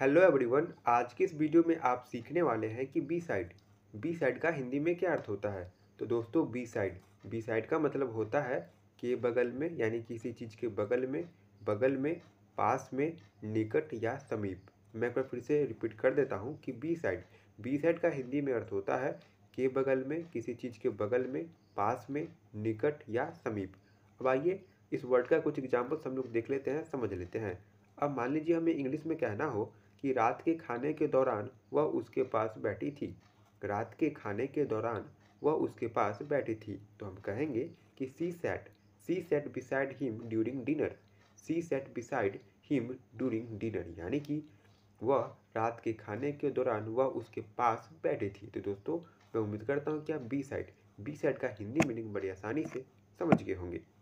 hello everyone आज के इस वीडियो में आप सीखने वाले हैं कि बी साइड बी साइड का हिंदी में क्या अर्थ होता है तो दोस्तों बी साइड बी साइड का मतलब होता है के बगल में यानी किसी चीज़ के बगल में बगल में पास में निकट या समीप मैं एक बार फिर से रिपीट कर देता हूँ कि बी साइड बी साइड का हिंदी में अर्थ होता है के बगल में किसी चीज़ के बगल में पास में निकट या समीप अब आइए इस वर्ड का कुछ एग्जाम्पल्स हम लोग देख लेते हैं समझ लेते हैं अब मान लीजिए हमें इंग्लिश में कहना हो कि रात के खाने के दौरान वह उसके पास बैठी थी रात के खाने के दौरान वह उसके पास बैठी थी तो हम कहेंगे कि she sat she sat beside him during dinner she sat beside him during dinner यानी कि वह रात के खाने के दौरान वह उसके पास बैठी थी तो दोस्तों मैं उम्मीद करता हूँ कि आप बी साइड बी साइड का हिंदी मीनिंग बड़ी आसानी से समझ गए होंगे